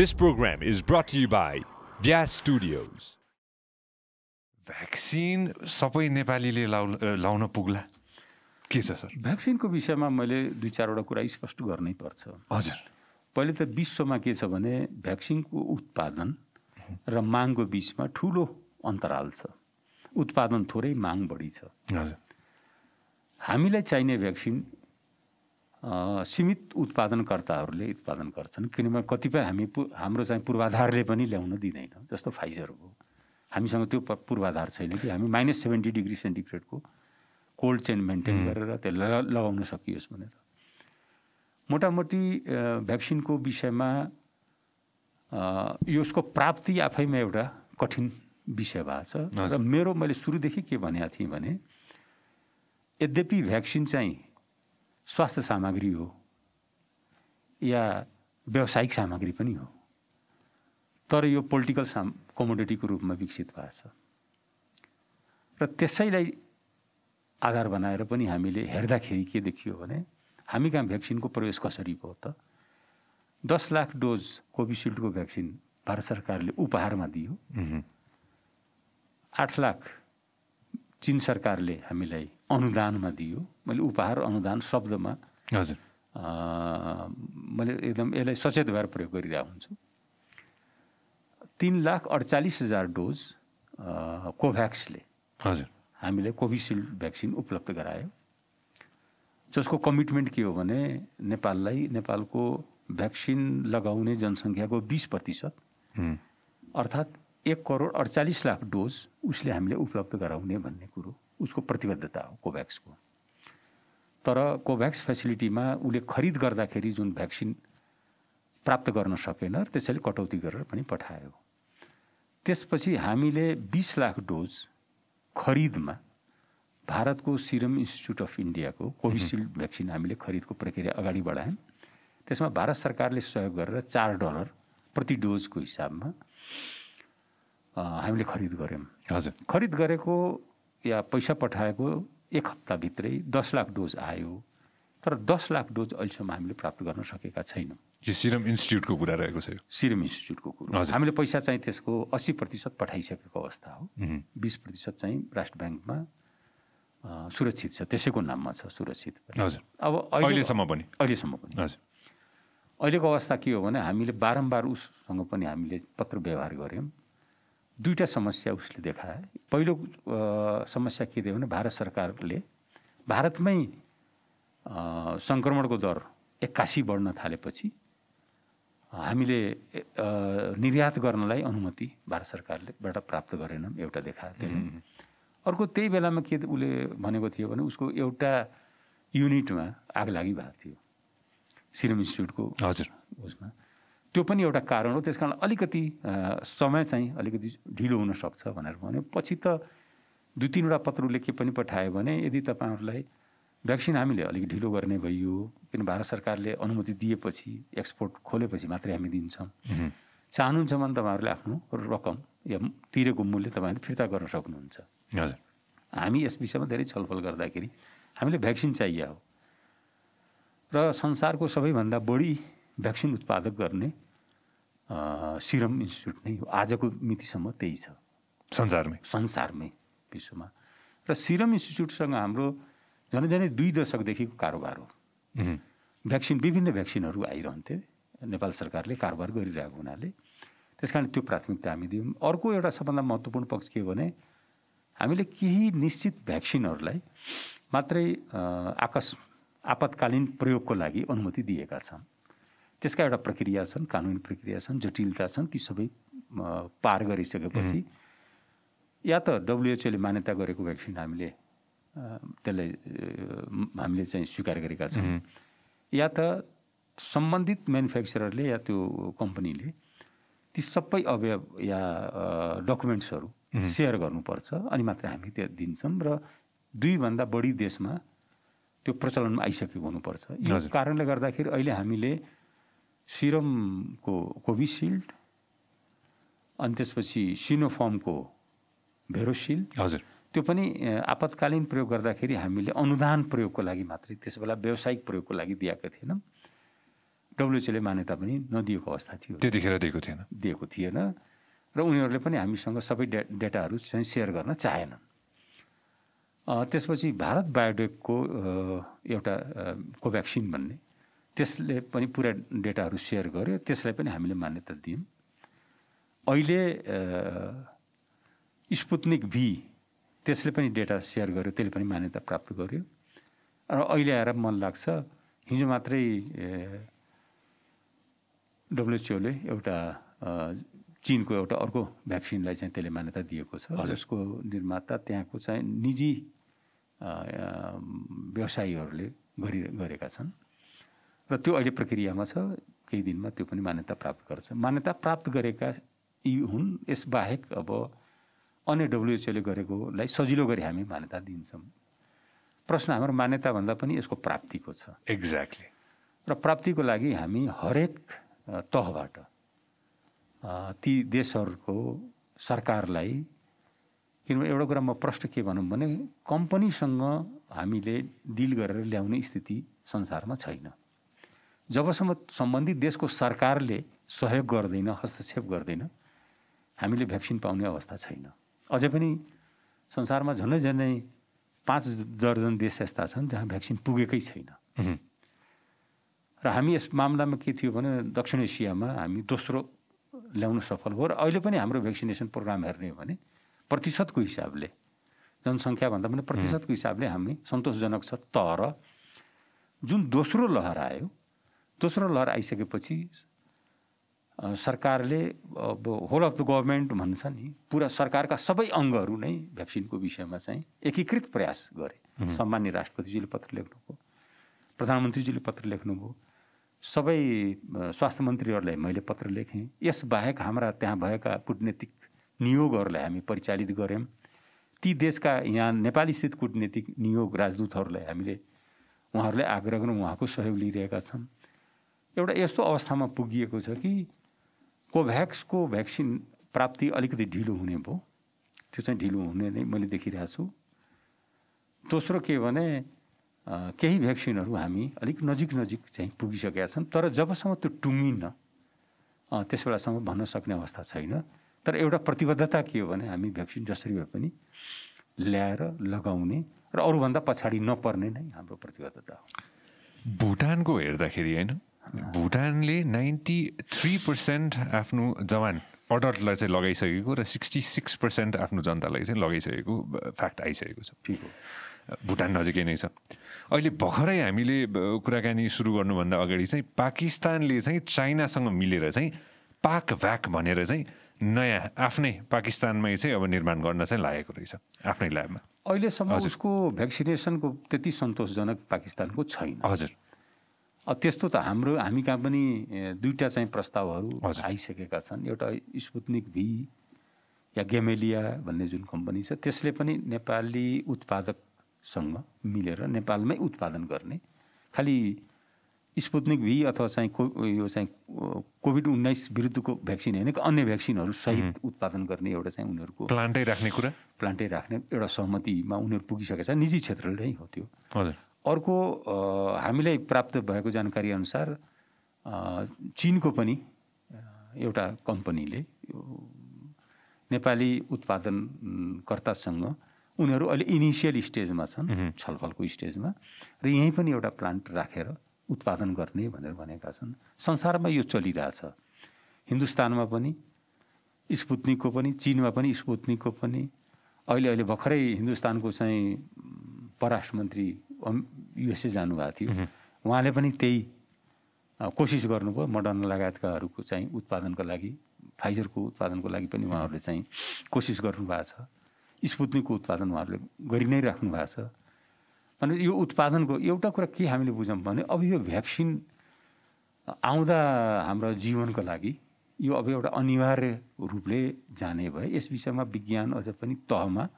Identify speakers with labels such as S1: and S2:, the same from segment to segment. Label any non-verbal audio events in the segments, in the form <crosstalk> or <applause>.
S1: This program is brought to you by Vyas Studios. Vaccine सबै नेपालीले लाउ लाउन पुग्ला के
S2: छ सर भ्याक्सिनको विषयमा मैले दुई चारवटा कुरा स्पष्ट गर्नै पर्छ हजुर पहिले त विश्वमा के छ भने भ्याक्सिनको उत्पादन र मागको बिचमा ठुलो अन्तराल छ उत्पादन थोरै माग बढी छ हजुर हामीलाई चाहिने भ्याक्सिन सीमित उत्पादनकर्ताहरूले उत्पादन गर्छन् किनभने कतिपय हामी हाम्रो चाहिँ पूर्वाधारले पनि ल्याउन दिँदैन जस्तो फाइजर हो हामीसँग त्यो पूर्वाधार छैन कि हामी माइनस सेभेन्टी डिग्री सेन्टिग्रेडको कोल्ड चेन मेन्टेन गरेर त्यसलाई लगाउन सकियोस् भनेर मोटामोटी भ्याक्सिनको विषयमा यसको प्राप्ति आफैमा एउटा कठिन विषय भएको छ र मेरो मैले सुरुदेखि के भनेको थिएँ भने यद्यपि भ्याक्सिन चाहिँ स्वास्थ्य सामग्री हो या व्यावसायिक सामग्री पनि हो तर यो पोलिटिकल साम कमोडिटीको रूपमा विकसित भएको छ र त्यसैलाई आधार बनाएर पनि हामीले हेर्दाखेरि के देखियो भने हामी कहाँ भ्याक्सिनको प्रवेश कसरी भयो त दस लाख डोज कोभिसिल्डको भ्याक्सिन भारत सरकारले उपहारमा दियो आठ लाख चिन सरकारले हामीलाई अनुदानमा दियो मैले उपहार अनुदान शब्दमा हजुर मैले एकदम यसलाई सचेत भएर प्रयोग गरिरहेको हुन्छु तिन लाख अडचालिस हजार डोज कोभ्याक्सले हजुर हामीले कोभिसिल्ड भ्याक्सिन उपलब्ध गरायो जसको कमिटमेन्ट के हो भने नेपाललाई नेपालको भ्याक्सिन लगाउने जनसङ्ख्याको बिस प्रतिशत अर्थात् एक करोड अडचालिस लाख डोज उसले हामीले उपलब्ध गराउने भन्ने कुरो उसको प्रतिबद्धता हो कोभ्याक्सको तर कोभ्याक्स फेसिलिटीमा उसले खरिद गर्दाखेरि जुन भ्याक्सिन प्राप्त गर्न सकेन र त्यसैले कटौती गरेर पनि पठायो त्यसपछि हामीले बिस लाख डोज खरिदमा भारतको सिरम इन्स्टिच्युट अफ इन्डियाको कोभिसिल्ड भ्याक्सिन हामीले खरिदको प्रक्रिया अगाडि बढायौँ त्यसमा भारत सरकारले सहयोग गरेर चार डलर प्रति डोजको हिसाबमा हामीले खरिद गऱ्यौँ हजुर खरिद गरेको या पैसा पठाएको एक हप्ताभित्रै दस लाख डोज आयो तर दस लाख डोज अहिलेसम्म हामीले प्राप्त गर्न सकेका छैनौँ
S1: यो सिरम इन्स्टिट्युटको कुरा रहेको छ सिरम इन्स्टिट्युटको कुरा हामीले
S2: पैसा चाहिँ त्यसको अस्सी प्रतिशत पठाइसकेको अवस्था हो बिस प्रतिशत चाहिँ राष्ट्र ब्याङ्कमा सुरक्षित छ त्यसैको नाममा छ सुरक्षित हजुर अब अहिलेसम्म पनि अहिलेसम्म पनि हजुर अहिलेको अवस्था के हो भने हामीले बारम्बार उससँग पनि हामीले पत्र व्यवहार गऱ्यौँ दुईवटा समस्या उसले देखाए पहिलो समस्या के थियो भने भारत सरकारले भारतमै सङ्क्रमणको दर एक्कासी बढ्न थालेपछि हामीले निर्यात गर्नलाई अनुमति भारत सरकारलेबाट प्राप्त गरेनौँ एउटा देखाएको अर्को त्यही बेलामा के उसले भनेको थियो भने उसको एउटा युनिटमा आग लागि भएको थियो सिरम इन्स्टिच्युटको हजुर उसमा त्यो पनि एउटा कारण हो त्यस कारण अलिकति समय चाहिँ अलिकति ढिलो हुनसक्छ भनेर भन्यो पछि त दुई तिनवटा पत्र लेखे पनि पठायो भने यदि तपाईँहरूलाई भ्याक्सिन हामीले अलिक ढिलो गर्ने भइयो किन भारत सरकारले अनुमति दिएपछि एक्सपोर्ट खोलेपछि मात्रै हामी दिन्छौँ चाहनुहुन्छ भने तपाईँहरूले आफ्नो रकम या तिरेको मूल्य तपाईँहरूले फिर्ता गर्न सक्नुहुन्छ हजुर हामी यस विषयमा धेरै छलफल गर्दाखेरि हामीले भ्याक्सिन चाहियो र संसारको सबैभन्दा बढी भ्याक्सिन उत्पादक गर्ने सिरम इन्स्टिच्युट नै हो आजको मितिसम्म त्यही छ संसारमै संसारमै विश्वमा र सिरम इन्स्टिच्युटसँग हाम्रो झन् झनै दुई दशकदेखिको कारोबार हो भ्याक्सिन विभिन्न भ्याक्सिनहरू आइरहन्थे नेपाल सरकारले कारोबार गरिरहेको हुनाले त्यस कारण त्यो प्राथमिकता हामी दियौँ अर्को एउटा सबभन्दा महत्त्वपूर्ण पक्ष के हो भने हामीले केही निश्चित भ्याक्सिनहरूलाई मात्रै आकस आपतकालीन प्रयोगको लागि अनुमति दिएका छौँ त्यसका एउटा प्रक्रिया छन् कानुनी प्रक्रिया छन् जटिलता छन् ती सबै पार गरिसकेपछि या त डब्लुएचओले मान्यता गरेको भ्याक्सिन हामीले त्यसलाई हामीले चाहिँ स्वीकार गरेका छौँ या त सम्बन्धित म्यानुफ्याक्चररले या त्यो कम्पनीले ती सबै अवयव या डकुमेन्ट्सहरू सेयर गर्नुपर्छ अनि मात्र हामी त्यहाँ दिन्छौँ र दुईभन्दा बढी देशमा त्यो प्रचलनमा आइसकेको हुनुपर्छ यो कारणले गर्दाखेरि अहिले हामीले सिरमको कोभिसिल्ड अनि त्यसपछि सिनोफर्मको भेरोसिल हजुर त्यो पनि आपतकालीन प्रयोग गर्दाखेरि हामीले अनुदान प्रयोगको लागि मात्रै त्यस बेला व्यावसायिक प्रयोगको लागि दिएका थिएनौँ डब्लुएचओले मान्यता पनि नदिएको
S1: अवस्था थियो त्यतिखेर दिएको थिएन दिएको थिएन
S2: र उनीहरूले पनि हामीसँग सबै डे डेटाहरू चाहिँ सेयर गर्न चाहेनन् त्यसपछि भारत बायोडेकको एउटा कोभ्याक्सिन भन्ने त्यसले पनि पुरा डेटाहरू सेयर गर्यो त्यसलाई पनि हामीले मान्यता दियौँ अहिले स्पुत्निक भी त्यसले पनि डेटा सेयर गर्यो त्यसले पनि मान्यता प्राप्त गर्यो र अहिले आएर मन लाग्छ हिजो मात्रै डब्लुएचओले एउटा चिनको एउटा अर्को भ्याक्सिनलाई चाहिँ त्यसले मान्यता दिएको छ जसको निर्माता त्यहाँको चाहिँ निजी व्यवसायीहरूले गरि गरेका छन् र त्यो अहिले प्रक्रियामा छ केही दिनमा त्यो पनि मान्यता प्राप्त गर्छ मान्यता प्राप्त गरेका यी हुन् यसबाहेक अब अन्य डब्लुएचओले गरेकोलाई सजिलो गरी हामी मान्यता दिन्छौँ प्रश्न हाम्रो मान्यताभन्दा पनि यसको प्राप्तिको छ एक्ज्याक्टली र प्राप्तिको लागि हामी हरेक तहबाट ती देशहरूको सरकारलाई किनभने एउटा कुरा म प्रश्न के भनौँ भने कम्पनीसँग हामीले डिल गरेर ल्याउने स्थिति संसारमा छैन जबसम्म सम्बन्धित देशको सरकारले सहयोग गर्दैन हस्तक्षेप गर्दैन हामीले भ्याक्सिन पाउने अवस्था छैन अझै पनि संसारमा झन्डै झन्डै पाँच दर्जन देश यस्ता छन् जहाँ भ्याक्सिन पुगेकै छैन र हामी यस मामलामा के थियो भने दक्षिण एसियामा हामी दोस्रो ल्याउन सफल भयो र अहिले पनि हाम्रो भ्याक्सिनेसन प्रोग्राम हेर्ने हो भने प्रतिशतको हिसाबले जनसङ्ख्याभन्दा पनि प्रतिशतको हिसाबले हामी सन्तोषजनक छ तर जुन दोस्रो लहर आयो दोस्रो लहर आइसकेपछि सरकारले अब होल अफ द गभर्मेन्ट भन्छ नि पुरा सरकारका सबै अङ्गहरू नै भ्याक्सिनको विषयमा चाहिँ एकीकृत प्रयास गरे सम्मान्य राष्ट्रपतिजीले पत्र लेख्नुभयो प्रधानमन्त्रीजीले पत्र लेख्नुभयो सबै स्वास्थ्य मन्त्रीहरूलाई मैले पत्र लेखेँ यसबाहेक हाम्रा त्यहाँ भएका कुटनीतिक नियोगहरूलाई हामी परिचालित गऱ्यौँ ती देशका यहाँ नेपालीस्थित कुटनीतिक नियोग राजदूतहरूलाई हामीले उहाँहरूले आग्रह गर्नु उहाँको सहयोग लिइरहेका छन् एउटा यस्तो अवस्थामा पुगिएको छ कि कोभ्याक्सको भ्याक्सिन प्राप्ति अलिकति ढिलो हुने भयो त्यो चाहिँ ढिलो हुने नै मैले देखिरहेको छु दोस्रो के भने केही भ्याक्सिनहरू हामी अलिक नजिक नजिक चाहिँ पुगिसकेका छन् तर जबसम्म त्यो टुङ्गिन्न त्यस बेलासम्म भन्न सक्ने अवस्था छैन तर एउटा प्रतिबद्धता के हो भने हामी भ्याक्सिन जसरी भए पनि ल्याएर लगाउने र अरूभन्दा पछाडि नपर्ने नै हाम्रो प्रतिबद्धता हो
S1: भुटानको हेर्दाखेरि होइन भुटानले नाइन्टी थ्री पर्सेन्ट आफ्नो जवान अडल्टलाई चाहिँ लगाइसकेको र सिक्सटी सिक्स पर्सेन्ट आफ्नो जनतालाई चाहिँ लगाइसकेको फ्याक्ट आइसकेको छ भुटान नजिकै नै छ अहिले भर्खरै हामीले कुराकानी सुरु गर्नुभन्दा अगाडि चाहिँ पाकिस्तानले चाहिँ चाइनासँग मिलेर चाहिँ पाक भ्याक भनेर चाहिँ नयाँ आफ्नै पाकिस्तानमै चाहिँ अब निर्माण गर्न चाहिँ लागेको रहेछ आफ्नै ल्याबमा अहिलेसम्म उसको
S2: भ्याक्सिनेसनको त्यति सन्तोषजनक पाकिस्तानको छैन हजुर अब त्यस्तो त हाम्रो हामी कहाँ पनि दुईवटा चाहिँ प्रस्तावहरू आइसकेका छन् एउटा स्पुत्निक भी या गेमेलिया भन्ने जुन कम्पनी छ त्यसले पनि नेपाली उत्पादकसँग मिलेर नेपालमै उत्पादन गर्ने खालि स्पुत्निक भी अथवा चाहिँ को यो चाहिँ कोभिड उन्नाइस विरुद्धको भ्याक्सिन होइन कि अन्य भ्याक्सिनहरू सहित उत्पादन गर्ने एउटा चाहिँ उनीहरूको प्लान्टै राख्ने कुरा प्लान्टै राख्ने एउटा सहमतिमा उनीहरू पुगिसकेका छ निजी क्षेत्रले नै हो त्यो हजुर अर्को हामीलाई प्राप्त भएको जानकारी अनुसार चिनको पनि एउटा कम्पनीले नेपाली उत्पादनकर्तासँग उनीहरू अहिले इनिसियल स्टेजमा छन् छलफलको स्टेजमा र यहीँ पनि एउटा प्लान्ट राखेर उत्पादन गर्ने भनेर भनेका छन् संसारमा यो चलिरहेछ हिन्दुस्तानमा पनि स्पुत्निकको पनि चिनमा पनि स्पुत्निकको पनि अहिले अहिले भर्खरै हिन्दुस्तानको चाहिँ परराष्ट्र मन्त्री युएसए जानुभएको थियो उहाँले पनि त्यही कोसिस गर्नुभयो मडर्न लगायतकाहरूको चाहिँ उत्पादनको लागि फाइजरको उत्पादनको लागि पनि उहाँहरूले चाहिँ कोसिस गर्नुभएको छ स्पुत्निकको उत्पादन उहाँहरूले गरि नै राख्नु भएको छ अनि यो उत्पादनको एउटा कुरा के हामीले बुझौँ भने अब यो भ्याक्सिन आउँदा हाम्रो जीवनको लागि यो अब एउटा अनिवार्य रूपले जाने भयो यस विषयमा विज्ञान अझ पनि तहमा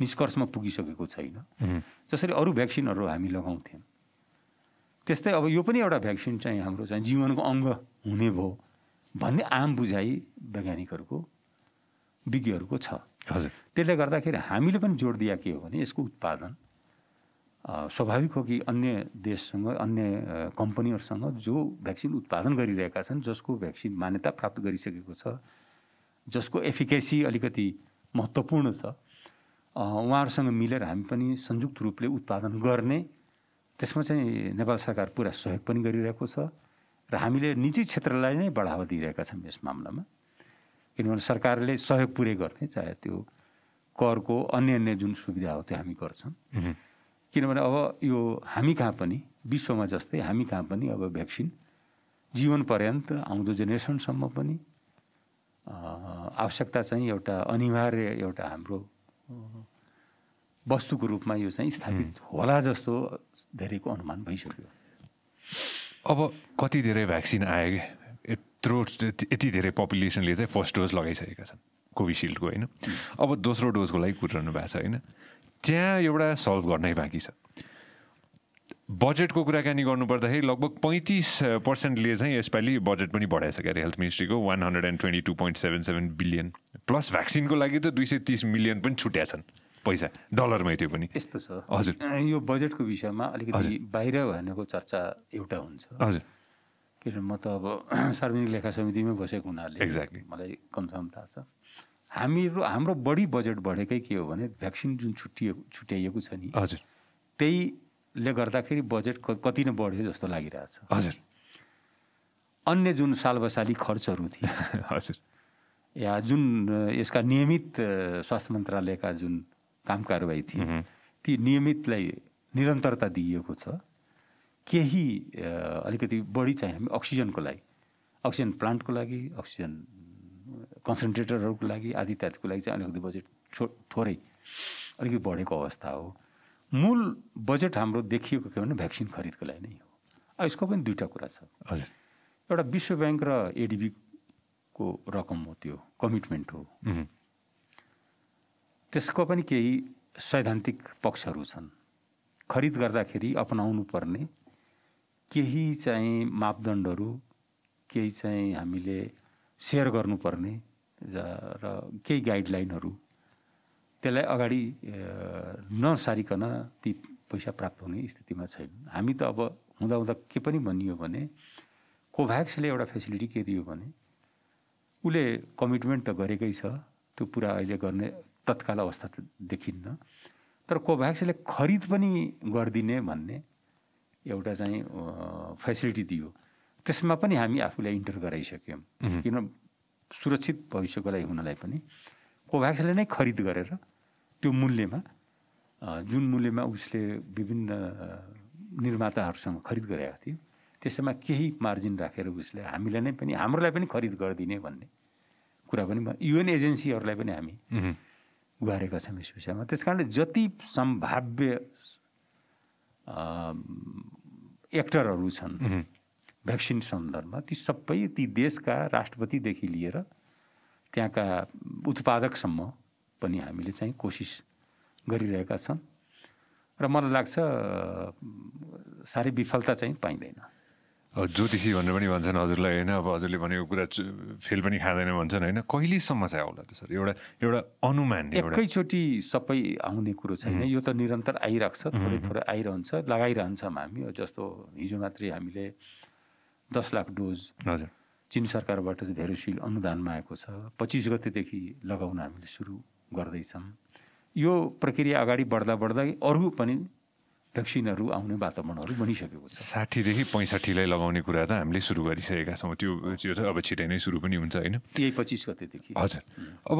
S2: निष्कर्षमा पुगिसकेको छैन जसरी अरू भ्याक्सिनहरू हामी लगाउँथ्यौँ त्यस्तै अब यो पनि एउटा भ्याक्सिन चाहिँ हाम्रो चाहिँ जीवनको अङ्ग हुने भयो भन्ने आम बुझाइ वैज्ञानिकहरूको विज्ञहरूको छ हजुर त्यसले गर्दाखेरि हामीले पनि जोड दिया के हो भने यसको उत्पादन स्वाभाविक हो कि अन्य देशसँग अन्य कम्पनीहरूसँग जो भ्याक्सिन उत्पादन गरिरहेका छन् जसको भ्याक्सिन मान्यता प्राप्त गरिसकेको छ जसको एफिकेसी अलिकति महत्त्वपूर्ण छ उहाँहरूसँग मिलेर हामी पनि संयुक्त रूपले उत्पादन गर्ने त्यसमा चाहिँ नेपाल सरकार पुरा सहयोग पनि गरिरहेको छ र हामीले निजी क्षेत्रलाई नै बढावा दिइरहेका छौँ यस मामलामा किनभने सरकारले सहयोग पुरै गर्ने चाहे त्यो करको अन्य अन्य जुन सुविधा हो त्यो हामी गर्छौँ किनभने अब यो हामी कहाँ पनि विश्वमा जस्तै हामी कहाँ पनि अब भ्याक्सिन जीवन पर्यन्त आउँदो जेनेरेसनसम्म पनि आवश्यकता चाहिँ एउटा अनिवार्य एउटा हाम्रो वस्तुको रूपमा यो चाहिँ स्थापित होला जस्तो धेरैको अनुमान भइसक्यो
S1: अब कति धेरै भ्याक्सिन आयो कि यत्रो यति धेरै पपुलेसनले चाहिँ फर्स्ट डोज लगाइसकेका छन् कोभिसिल्डको होइन अब दोस्रो डोजको लागि कुराउनु भएको छ होइन त्यहाँ एउटा सल्भ गर्नै बाँकी छ बजेटको कुराकानी गर्नुपर्दाखेरि लगभग पैँतिस पर्सेन्टले चाहिँ यसपालि बजेट पनि बढाइसक्यो अरे हेल्थ मिनिस्ट्रीको one hundred and twenty two point seven seven billion plus भ्याक्सिनको लागि त दुई सय तिस मिलियन पनि छुट्या छन् पैसा डलरमै त्यो पनि यस्तो छ हजुर
S2: यो बजेटको विषयमा अलिकति बाहिर भनेको चर्चा एउटा हुन्छ हजुर किनभने म त अब <clears throat> सार्वजनिक लेखा समितिमै बसेको हुनाले एक्ज्याक्टली मलाई कमसम थाहा छ हामीहरू हाम्रो बढी बजेट बढेकै के हो भने भ्याक्सिन जुन छुट्टिएको छुट्याइएको छ नि हजुर त्यही ले गर्दाखेरि बजेट कति नै बढ्यो जस्तो लागिरहेछ हजुर अन्य जुन सालबसाली खर्चहरू थिए <laughs> हजुर या जुन यसका नियमित स्वास्थ्य मन्त्रालयका जुन काम कारवाही थिए ती नियमितलाई निरन्तरता दिइएको छ केही अलिकति बढी चाहिँ हामी अक्सिजनको लागि अक्सिजन प्लान्टको लागि अक्सिजन कन्सन्ट्रेटरहरूको लागि आदि इत्यादिको लागि चाहिँ अलिकति बजेट छो थोरै अलिकति बढेको अवस्था हो मूल बजेट हाम्रो देखिएको के भने भ्याक्सिन खरिदको लागि नै हो यसको पनि दुईवटा कुरा छ हजुर एउटा विश्व ब्याङ्क र एडिबीको रकम हो त्यो कमिटमेन्ट हो त्यसको पनि केही सैद्धान्तिक पक्षहरू छन् खरिद गर्दाखेरि अपनाउनु पर्ने केही चाहिँ मापदण्डहरू केही चाहिँ हामीले सेयर गर्नुपर्ने र केही गाइडलाइनहरू त्यसलाई अगाडि नसारिकन ती पैसा प्राप्त हुने स्थितिमा छैन हामी त अब हुँदा हुँदा के पनि भनियो भने कोभ्याक्सले एउटा फेसिलिटी के दियो भने उसले कमिटमेन्ट त गरेकै छ त्यो पुरा अहिले गर्ने तत्काल अवस्था त देखिन्न तर कोभ्याक्सले खरिद पनि गरिदिने भन्ने एउटा चाहिँ फेसिलिटी दियो त्यसमा पनि हामी आफूलाई इन्टर गराइसक्यौँ किन सुरक्षित भविष्यको लागि हुनलाई पनि कोभ्याक्सले नै खरिद गरेर त्यो मूल्यमा जुन मूल्यमा उसले विभिन्न निर्माताहरूसँग खरिद गरेका थियो त्यसैमा केही मार्जिन राखेर उसले हामीलाई नै पनि हाम्रोलाई पनि खरिद गरिदिने भन्ने कुरा पनि युएन एजेन्सीहरूलाई पनि हामी गुहारेका छौँ यस विषयमा त्यस कारणले जति सम्भाव्य एक्टरहरू छन् भ्याक्सिन सन्दर्भमा ती सबै ती देशका राष्ट्रपतिदेखि लिएर त्यहाँका उत्पादकसम्म पनि हामीले चाहिँ कोसिस गरिरहेका छौँ र मलाई लाग्छ साह्रै विफलता चाहिँ पाइँदैन
S1: ज्योतिषी भनेर पनि भन्छन् हजुरलाई होइन अब हजुरले भनेको कुरा फेल पनि खाँदैन भन्छन् होइन कहिलेसम्म चाहिँ आउला त सर एउटा एउटा अनुमान एकैचोटि
S2: सबै आउने कुरो छैन यो त निरन्तर आइरहेको छ थोरै थोरै आइरहन्छ लगाइरहन्छौँ हामी जस्तो हिजो मात्रै हामीले दस लाख डोज हजुर चिन सरकारबाट भेरोसिल अनुदानमा आएको छ पच्चिस गतेदेखि लगाउन हामीले सुरु गर्दैछन् यो प्रक्रिया अगाडि बढ्दा बढ्दै अरू पनि भ्याक्सिनहरू आउने वातावरणहरू बनिसकेको
S1: छ साठीदेखि पैँसठीलाई लगाउने कुरा त हामीले सुरु गरिसकेका छौँ त्यो त्यो त अब छिटै नै सुरु पनि हुन्छ होइन
S2: त्यही पच्चिस गतेदेखि
S1: हजुर अब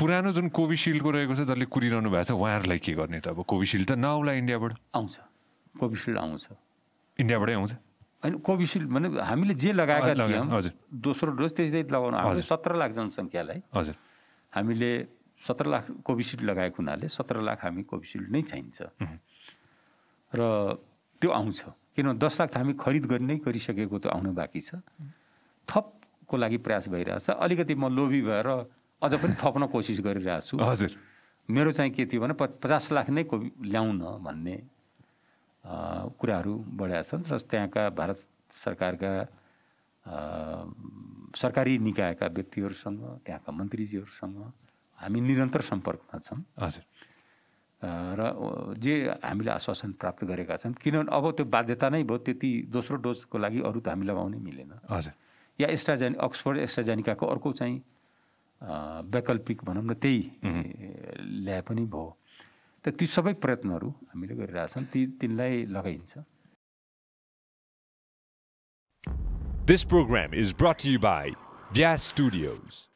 S1: पुरानो जुन कोभिसिल्डको रहेको छ जसले कुरिरहनु भएको छ उहाँहरूलाई के गर्ने त अब कोभिसिल्ड त नआउला इन्डियाबाट आउँछ कोभिसिल्ड आउँछ इन्डियाबाटै आउँछ होइन कोभिसिल्ड भने हामीले जे लगाएका थियौँ हजुर दोस्रो डोज
S2: त्यसै लगाउनु हामीले सत्र लाख जनसङ्ख्यालाई हजुर हामीले सत्र लाख कोभिसिल्ड लगाएको हुनाले सत्र लाख हामी कोभिसिल्ड नै चाहिन्छ र त्यो आउँछ किनभने दस लाख त हामी खरिद गरि नै गरिसकेको त आउनु बाँकी छ थपको लागि प्रयास भइरहेछ अलिकति म लोभी भएर अझ पनि थप्न कोसिस गरिरहेको छु हजुर मेरो चाहिँ के थियो भने पचास लाख नै ल्याउन भन्ने कुराहरू बढेका छन् र त्यहाँका भारत सरकारका सरकारी निकायका व्यक्तिहरूसँग त्यहाँका मन्त्रीजीहरूसँग हामी निरन्तर सम्पर्कमा छौँ हजुर र जे हामीले आश्वासन प्राप्त गरेका छौँ किनभने अब त्यो बाध्यता नै भयो त्यति दोस्रो डोजको लागि अरू त हामी लगाउनै मिलेन हजुर या एक्स्ट्राजेन अक्सफोर्ड एक्स्ट्राजेनिकाको अर्को चाहिँ वैकल्पिक भनौँ न त्यही ल्याए पनि भयो त ती सबै प्रयत्नहरू हामीले गरिरहेछौँ ती तिनलाई लगाइन्छ This program is brought to you by Vyas Studios.